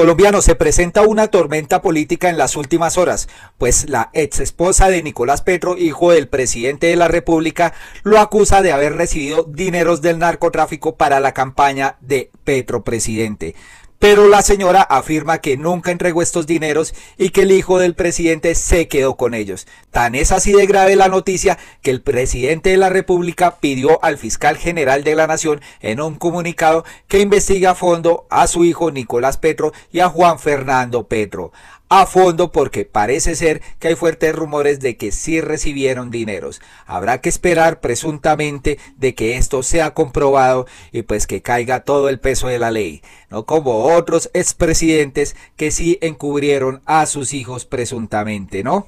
Colombiano, se presenta una tormenta política en las últimas horas, pues la ex esposa de Nicolás Petro, hijo del presidente de la República, lo acusa de haber recibido dineros del narcotráfico para la campaña de Petro presidente pero la señora afirma que nunca entregó estos dineros y que el hijo del presidente se quedó con ellos. Tan es así de grave la noticia que el presidente de la República pidió al fiscal general de la Nación en un comunicado que investigue a fondo a su hijo Nicolás Petro y a Juan Fernando Petro a fondo porque parece ser que hay fuertes rumores de que sí recibieron dineros. Habrá que esperar presuntamente de que esto sea comprobado y pues que caiga todo el peso de la ley, no como otros expresidentes que sí encubrieron a sus hijos presuntamente, ¿no?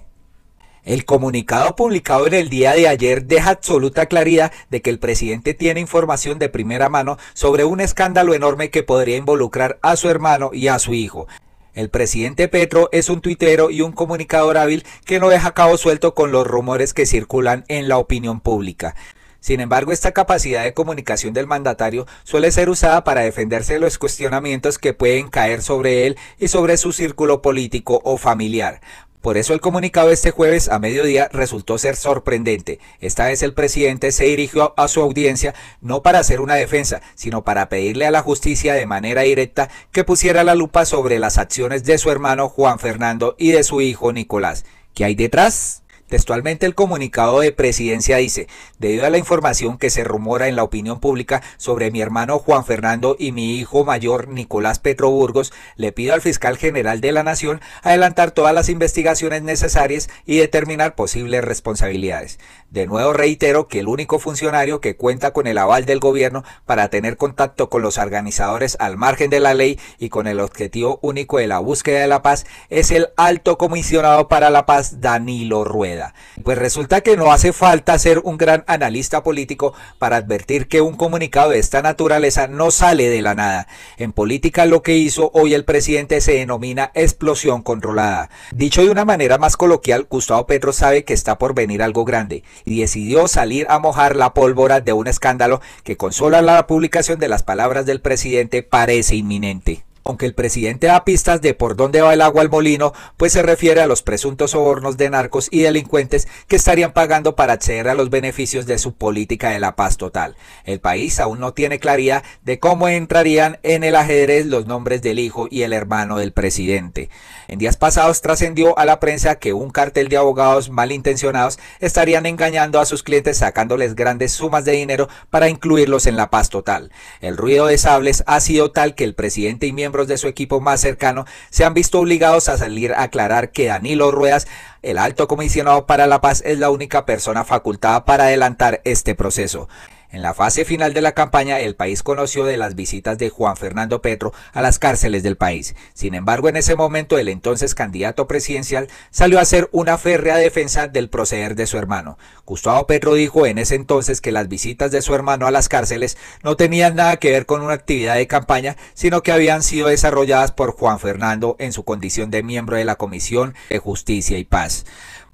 El comunicado publicado en el día de ayer deja absoluta claridad de que el presidente tiene información de primera mano sobre un escándalo enorme que podría involucrar a su hermano y a su hijo. El presidente Petro es un tuitero y un comunicador hábil que no deja cabo suelto con los rumores que circulan en la opinión pública. Sin embargo, esta capacidad de comunicación del mandatario suele ser usada para defenderse de los cuestionamientos que pueden caer sobre él y sobre su círculo político o familiar. Por eso el comunicado este jueves a mediodía resultó ser sorprendente. Esta vez el presidente se dirigió a su audiencia no para hacer una defensa, sino para pedirle a la justicia de manera directa que pusiera la lupa sobre las acciones de su hermano Juan Fernando y de su hijo Nicolás. ¿Qué hay detrás? Textualmente el comunicado de presidencia dice, debido a la información que se rumora en la opinión pública sobre mi hermano Juan Fernando y mi hijo mayor Nicolás Petro Burgos, le pido al fiscal general de la Nación adelantar todas las investigaciones necesarias y determinar posibles responsabilidades. De nuevo reitero que el único funcionario que cuenta con el aval del gobierno para tener contacto con los organizadores al margen de la ley y con el objetivo único de la búsqueda de la paz es el alto comisionado para la paz Danilo Rueda. Pues resulta que no hace falta ser un gran analista político para advertir que un comunicado de esta naturaleza no sale de la nada. En política lo que hizo hoy el presidente se denomina explosión controlada. Dicho de una manera más coloquial, Gustavo Petro sabe que está por venir algo grande y decidió salir a mojar la pólvora de un escándalo que con solo la publicación de las palabras del presidente parece inminente. Aunque el presidente da pistas de por dónde va el agua al molino, pues se refiere a los presuntos sobornos de narcos y delincuentes que estarían pagando para acceder a los beneficios de su política de la paz total. El país aún no tiene claridad de cómo entrarían en el ajedrez los nombres del hijo y el hermano del presidente. En días pasados trascendió a la prensa que un cartel de abogados malintencionados estarían engañando a sus clientes sacándoles grandes sumas de dinero para incluirlos en la paz total. El ruido de sables ha sido tal que el presidente y miembros de su equipo más cercano se han visto obligados a salir a aclarar que Danilo Ruedas, el alto comisionado para la paz, es la única persona facultada para adelantar este proceso. En la fase final de la campaña, el país conoció de las visitas de Juan Fernando Petro a las cárceles del país. Sin embargo, en ese momento, el entonces candidato presidencial salió a hacer una férrea defensa del proceder de su hermano. Gustavo Petro dijo en ese entonces que las visitas de su hermano a las cárceles no tenían nada que ver con una actividad de campaña, sino que habían sido desarrolladas por Juan Fernando en su condición de miembro de la Comisión de Justicia y Paz.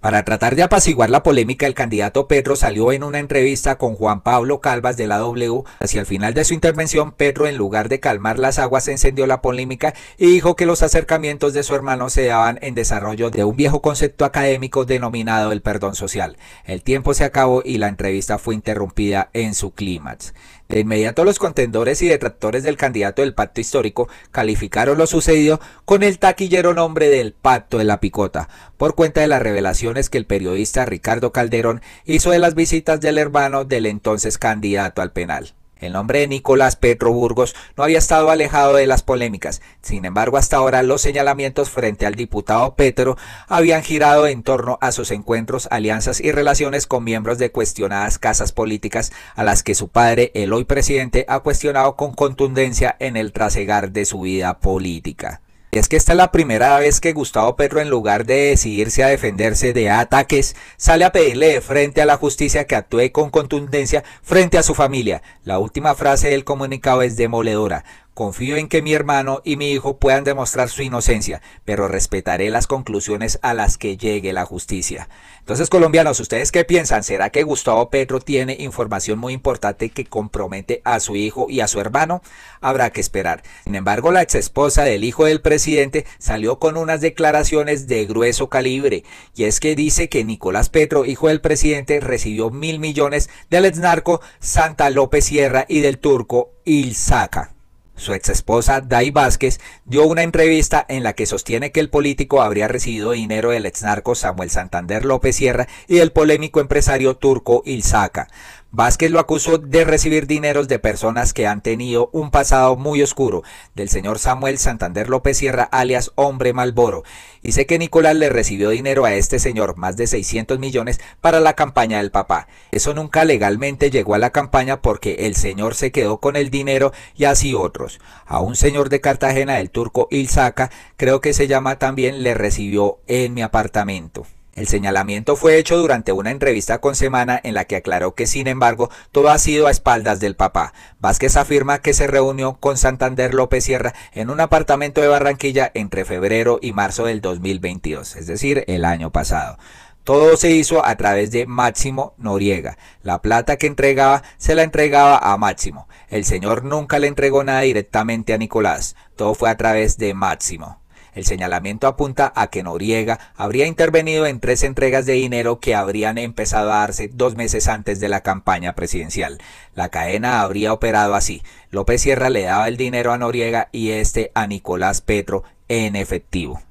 Para tratar de apaciguar la polémica, el candidato Pedro salió en una entrevista con Juan Pablo Calvas de la W. Hacia el final de su intervención, Pedro, en lugar de calmar las aguas, encendió la polémica y dijo que los acercamientos de su hermano se daban en desarrollo de un viejo concepto académico denominado el perdón social. El tiempo se acabó y la entrevista fue interrumpida en su clímax. De inmediato los contendores y detractores del candidato del pacto histórico calificaron lo sucedido con el taquillero nombre del pacto de la picota, por cuenta de las revelaciones que el periodista Ricardo Calderón hizo de las visitas del hermano del entonces candidato al penal. El nombre de Nicolás Petro Burgos no había estado alejado de las polémicas, sin embargo hasta ahora los señalamientos frente al diputado Petro habían girado en torno a sus encuentros, alianzas y relaciones con miembros de cuestionadas casas políticas a las que su padre, el hoy presidente, ha cuestionado con contundencia en el trasegar de su vida política. Y es que esta es la primera vez que Gustavo Perro en lugar de decidirse a defenderse de ataques, sale a pedirle de frente a la justicia que actúe con contundencia frente a su familia. La última frase del comunicado es demoledora. Confío en que mi hermano y mi hijo puedan demostrar su inocencia, pero respetaré las conclusiones a las que llegue la justicia. Entonces, colombianos, ¿ustedes qué piensan? ¿Será que Gustavo Petro tiene información muy importante que compromete a su hijo y a su hermano? Habrá que esperar. Sin embargo, la exesposa del hijo del presidente salió con unas declaraciones de grueso calibre, y es que dice que Nicolás Petro, hijo del presidente, recibió mil millones del exnarco Santa López Sierra y del turco Ilzaca. Su exesposa Dai Vázquez dio una entrevista en la que sostiene que el político habría recibido dinero del exnarco Samuel Santander López Sierra y del polémico empresario turco Ilzaka. Vázquez lo acusó de recibir dineros de personas que han tenido un pasado muy oscuro, del señor Samuel Santander López Sierra, alias Hombre Malboro. Y sé que Nicolás le recibió dinero a este señor, más de 600 millones, para la campaña del papá. Eso nunca legalmente llegó a la campaña porque el señor se quedó con el dinero y así otros. A un señor de Cartagena, del turco Ilzaca, creo que se llama también, le recibió en mi apartamento. El señalamiento fue hecho durante una entrevista con Semana en la que aclaró que sin embargo todo ha sido a espaldas del papá. Vázquez afirma que se reunió con Santander López Sierra en un apartamento de Barranquilla entre febrero y marzo del 2022, es decir, el año pasado. Todo se hizo a través de Máximo Noriega. La plata que entregaba se la entregaba a Máximo. El señor nunca le entregó nada directamente a Nicolás. Todo fue a través de Máximo. El señalamiento apunta a que Noriega habría intervenido en tres entregas de dinero que habrían empezado a darse dos meses antes de la campaña presidencial. La cadena habría operado así. López Sierra le daba el dinero a Noriega y este a Nicolás Petro en efectivo.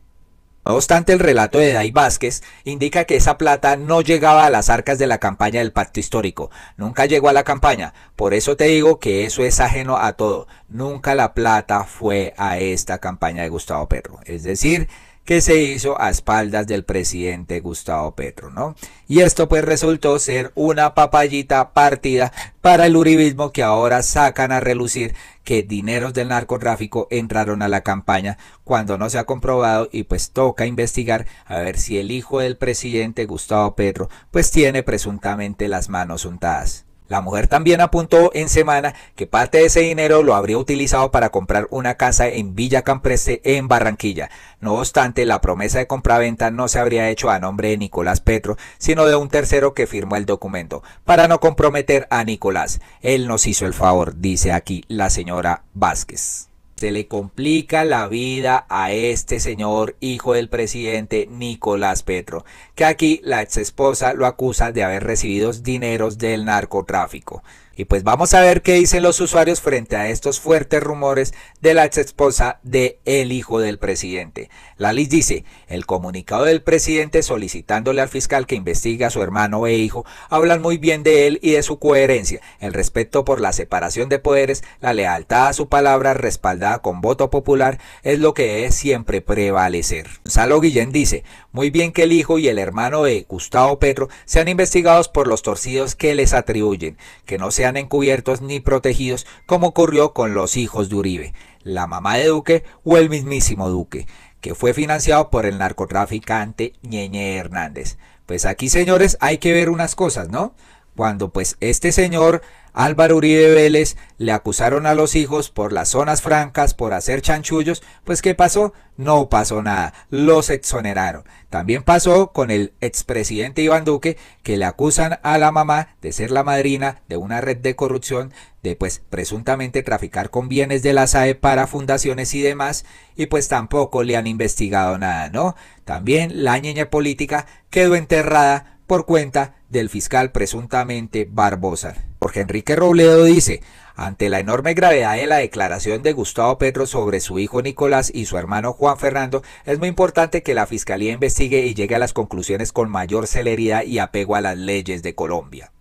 No obstante, el relato de Day Vázquez indica que esa plata no llegaba a las arcas de la campaña del pacto histórico. Nunca llegó a la campaña. Por eso te digo que eso es ajeno a todo. Nunca la plata fue a esta campaña de Gustavo Petro. Es decir, que se hizo a espaldas del presidente Gustavo Petro, ¿no? Y esto pues resultó ser una papayita partida para el uribismo que ahora sacan a relucir que dineros del narcotráfico entraron a la campaña cuando no se ha comprobado y pues toca investigar a ver si el hijo del presidente Gustavo Petro pues tiene presuntamente las manos untadas. La mujer también apuntó en semana que parte de ese dinero lo habría utilizado para comprar una casa en Villa Campreste en Barranquilla. No obstante, la promesa de compraventa no se habría hecho a nombre de Nicolás Petro, sino de un tercero que firmó el documento, para no comprometer a Nicolás. Él nos hizo el favor, dice aquí la señora Vázquez se le complica la vida a este señor hijo del presidente Nicolás Petro, que aquí la ex esposa lo acusa de haber recibido dineros del narcotráfico. Y pues vamos a ver qué dicen los usuarios frente a estos fuertes rumores de la ex esposa de el hijo del presidente. La Liz dice, el comunicado del presidente solicitándole al fiscal que investigue a su hermano e hijo hablan muy bien de él y de su coherencia, el respeto por la separación de poderes, la lealtad a su palabra respaldada con voto popular es lo que es siempre prevalecer. Salo Guillén dice, muy bien que el hijo y el hermano de Gustavo Petro sean investigados por los torcidos que les atribuyen, que no sean encubiertos ni protegidos como ocurrió con los hijos de Uribe, la mamá de Duque o el mismísimo Duque, que fue financiado por el narcotraficante Ñeñe Hernández. Pues aquí señores hay que ver unas cosas, ¿no? Cuando pues este señor Álvaro Uribe Vélez le acusaron a los hijos por las zonas francas, por hacer chanchullos, pues ¿qué pasó? No pasó nada, los exoneraron. También pasó con el expresidente Iván Duque, que le acusan a la mamá de ser la madrina de una red de corrupción, de pues presuntamente traficar con bienes de la SAE para fundaciones y demás, y pues tampoco le han investigado nada, ¿no? También la niña política quedó enterrada por cuenta del fiscal presuntamente Barbosa. Jorge Enrique Robledo dice, ante la enorme gravedad de la declaración de Gustavo Petro sobre su hijo Nicolás y su hermano Juan Fernando, es muy importante que la Fiscalía investigue y llegue a las conclusiones con mayor celeridad y apego a las leyes de Colombia.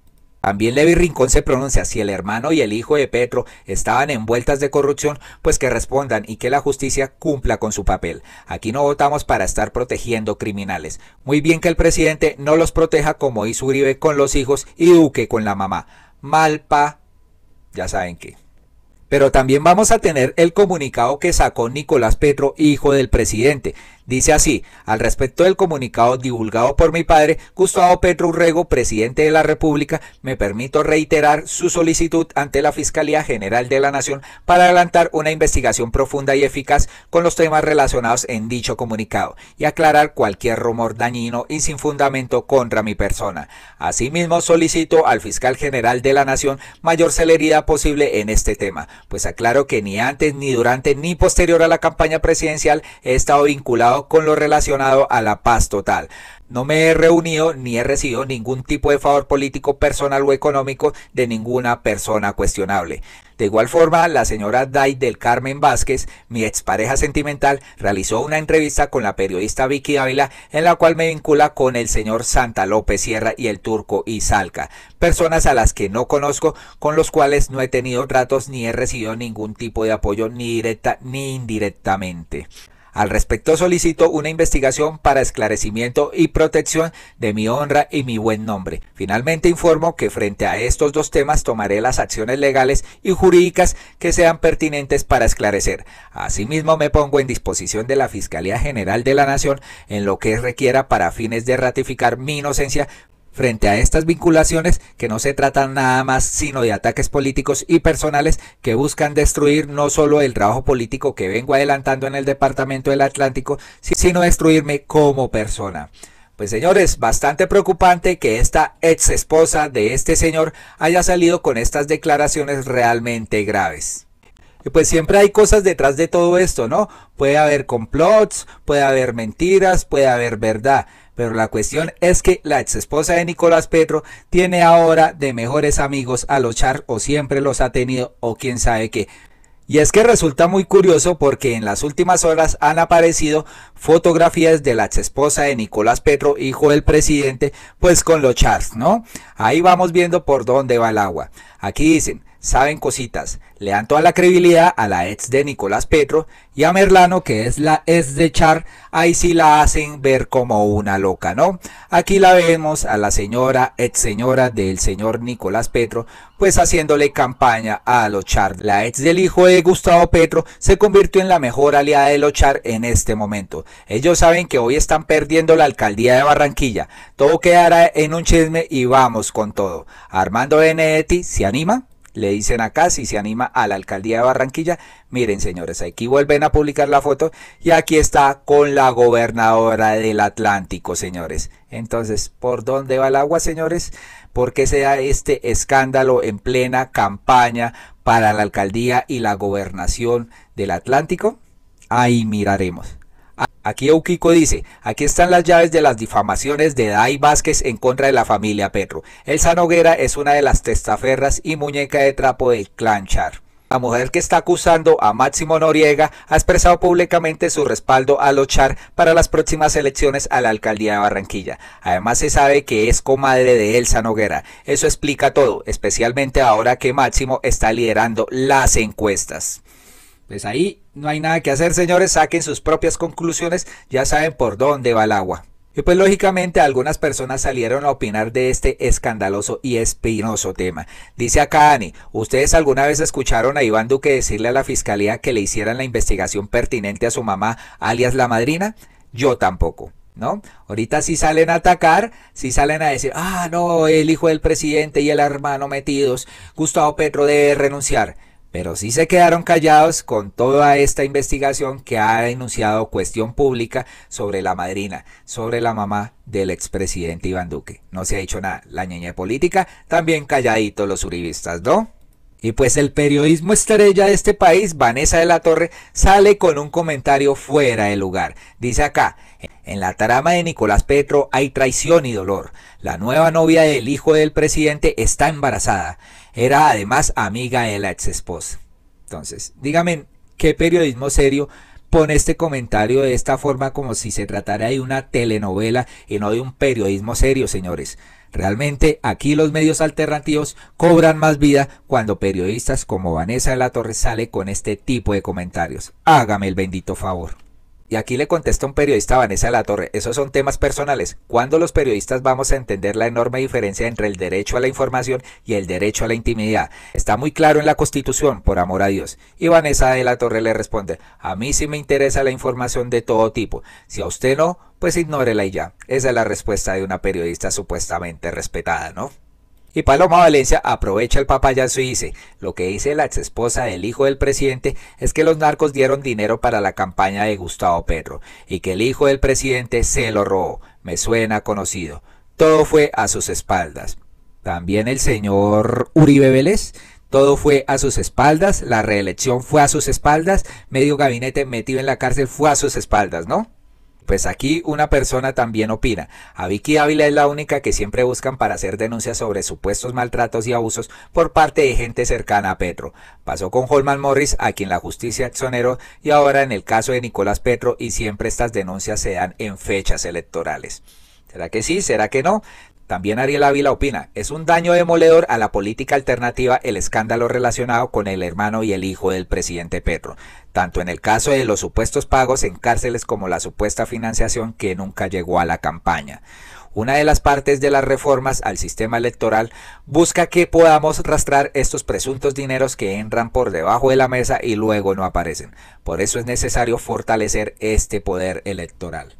También Levi Rincón se pronuncia si el hermano y el hijo de Petro estaban envueltas de corrupción, pues que respondan y que la justicia cumpla con su papel. Aquí no votamos para estar protegiendo criminales. Muy bien que el presidente no los proteja como hizo Uribe con los hijos y Duque con la mamá. Malpa, ya saben qué. Pero también vamos a tener el comunicado que sacó Nicolás Petro, hijo del presidente. Dice así, al respecto del comunicado divulgado por mi padre, Gustavo Petro Urrego, presidente de la República, me permito reiterar su solicitud ante la Fiscalía General de la Nación para adelantar una investigación profunda y eficaz con los temas relacionados en dicho comunicado y aclarar cualquier rumor dañino y sin fundamento contra mi persona. Asimismo, solicito al fiscal general de la Nación mayor celeridad posible en este tema, pues aclaro que ni antes, ni durante, ni posterior a la campaña presidencial he estado vinculado con lo relacionado a la paz total. No me he reunido ni he recibido ningún tipo de favor político, personal o económico de ninguna persona cuestionable. De igual forma, la señora Day del Carmen Vázquez, mi expareja sentimental, realizó una entrevista con la periodista Vicky Ávila en la cual me vincula con el señor Santa López Sierra y el turco Izalca, personas a las que no conozco, con los cuales no he tenido tratos ni he recibido ningún tipo de apoyo ni directa ni indirectamente. Al respecto solicito una investigación para esclarecimiento y protección de mi honra y mi buen nombre. Finalmente informo que frente a estos dos temas tomaré las acciones legales y jurídicas que sean pertinentes para esclarecer. Asimismo me pongo en disposición de la Fiscalía General de la Nación en lo que requiera para fines de ratificar mi inocencia frente a estas vinculaciones que no se tratan nada más sino de ataques políticos y personales que buscan destruir no solo el trabajo político que vengo adelantando en el Departamento del Atlántico, sino destruirme como persona. Pues señores, bastante preocupante que esta ex esposa de este señor haya salido con estas declaraciones realmente graves. Y pues siempre hay cosas detrás de todo esto, ¿no? Puede haber complots, puede haber mentiras, puede haber verdad. Pero la cuestión es que la ex esposa de Nicolás Petro tiene ahora de mejores amigos a los Char o siempre los ha tenido o quién sabe qué. Y es que resulta muy curioso porque en las últimas horas han aparecido fotografías de la ex esposa de Nicolás Petro, hijo del presidente, pues con los Chars, ¿no? Ahí vamos viendo por dónde va el agua. Aquí dicen, saben cositas. Le dan toda la credibilidad a la ex de Nicolás Petro y a Merlano, que es la ex de Char. Ahí sí la hacen ver como una loca, ¿no? Aquí la vemos a la señora, ex señora del señor Nicolás Petro, pues haciéndole campaña a los Char. La ex del hijo de Gustavo Petro se convirtió en la mejor aliada de los Char en este momento. Ellos saben que hoy están perdiendo la alcaldía de Barranquilla. Todo quedará en un chisme y vamos con todo. Armando Benedetti se anima le dicen acá si se anima a la alcaldía de Barranquilla. Miren señores, aquí vuelven a publicar la foto y aquí está con la gobernadora del Atlántico, señores. Entonces, ¿por dónde va el agua, señores? ¿Por qué se da este escándalo en plena campaña para la alcaldía y la gobernación del Atlántico? Ahí miraremos. Aquí Euquico dice, aquí están las llaves de las difamaciones de Dai Vázquez en contra de la familia Petro. Elsa Noguera es una de las testaferras y muñeca de trapo del clan Char. La mujer que está acusando a Máximo Noriega ha expresado públicamente su respaldo a Lochar para las próximas elecciones a la alcaldía de Barranquilla. Además se sabe que es comadre de Elsa Noguera. Eso explica todo, especialmente ahora que Máximo está liderando las encuestas. Pues ahí no hay nada que hacer, señores, saquen sus propias conclusiones, ya saben por dónde va el agua. Y pues lógicamente algunas personas salieron a opinar de este escandaloso y espinoso tema. Dice acá Ani, ¿ustedes alguna vez escucharon a Iván Duque decirle a la fiscalía que le hicieran la investigación pertinente a su mamá, alias la madrina? Yo tampoco. ¿No? Ahorita si sí salen a atacar, si sí salen a decir, ah, no, el hijo del presidente y el hermano metidos, Gustavo Petro debe renunciar pero sí se quedaron callados con toda esta investigación que ha denunciado Cuestión Pública sobre la madrina, sobre la mamá del expresidente Iván Duque. No se ha dicho nada. La ñeña política, también calladito los uribistas, ¿no? Y pues el periodismo estrella de este país, Vanessa de la Torre, sale con un comentario fuera de lugar. Dice acá, en la trama de Nicolás Petro hay traición y dolor. La nueva novia del hijo del presidente está embarazada. Era además amiga de la ex esposa. Entonces, dígame, ¿qué periodismo serio pone este comentario de esta forma como si se tratara de una telenovela y no de un periodismo serio, señores? Realmente aquí los medios alternativos cobran más vida cuando periodistas como Vanessa de la Torre sale con este tipo de comentarios. Hágame el bendito favor. Y aquí le contesta un periodista Vanessa La Torre, esos son temas personales. ¿Cuándo los periodistas vamos a entender la enorme diferencia entre el derecho a la información y el derecho a la intimidad? Está muy claro en la Constitución, por amor a Dios. Y Vanessa de La Torre le responde, a mí sí me interesa la información de todo tipo. Si a usted no, pues ignórela y ya. Esa es la respuesta de una periodista supuestamente respetada, ¿no? Y Paloma Valencia aprovecha el papayazo y dice, lo que dice la ex esposa del hijo del presidente es que los narcos dieron dinero para la campaña de Gustavo Petro y que el hijo del presidente se lo robó. Me suena conocido. Todo fue a sus espaldas. También el señor Uribe Vélez todo fue a sus espaldas, la reelección fue a sus espaldas, medio gabinete metido en la cárcel fue a sus espaldas, ¿no? Pues aquí una persona también opina. A Vicky Ávila es la única que siempre buscan para hacer denuncias sobre supuestos maltratos y abusos por parte de gente cercana a Petro. Pasó con Holman Morris, a quien la justicia exoneró, y ahora en el caso de Nicolás Petro, y siempre estas denuncias se dan en fechas electorales. ¿Será que sí? ¿Será que no? También Ariel Ávila opina, es un daño demoledor a la política alternativa el escándalo relacionado con el hermano y el hijo del presidente Petro, tanto en el caso de los supuestos pagos en cárceles como la supuesta financiación que nunca llegó a la campaña. Una de las partes de las reformas al sistema electoral busca que podamos rastrar estos presuntos dineros que entran por debajo de la mesa y luego no aparecen. Por eso es necesario fortalecer este poder electoral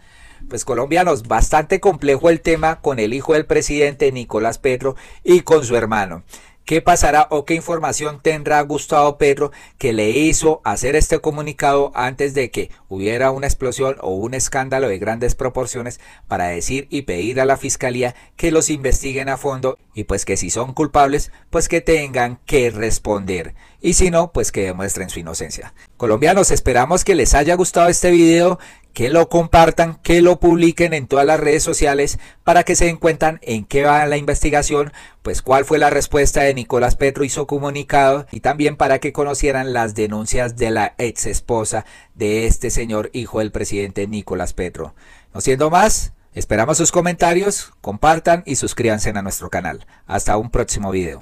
pues colombianos, bastante complejo el tema con el hijo del presidente Nicolás Petro y con su hermano. ¿Qué pasará o qué información tendrá Gustavo Petro que le hizo hacer este comunicado antes de que hubiera una explosión o un escándalo de grandes proporciones para decir y pedir a la fiscalía que los investiguen a fondo y pues que si son culpables, pues que tengan que responder? y si no, pues que demuestren su inocencia. Colombianos, esperamos que les haya gustado este video, que lo compartan, que lo publiquen en todas las redes sociales para que se den cuenta en qué va la investigación, pues cuál fue la respuesta de Nicolás Petro y su comunicado y también para que conocieran las denuncias de la ex esposa de este señor hijo del presidente Nicolás Petro. No siendo más, esperamos sus comentarios, compartan y suscríbanse a nuestro canal. Hasta un próximo video.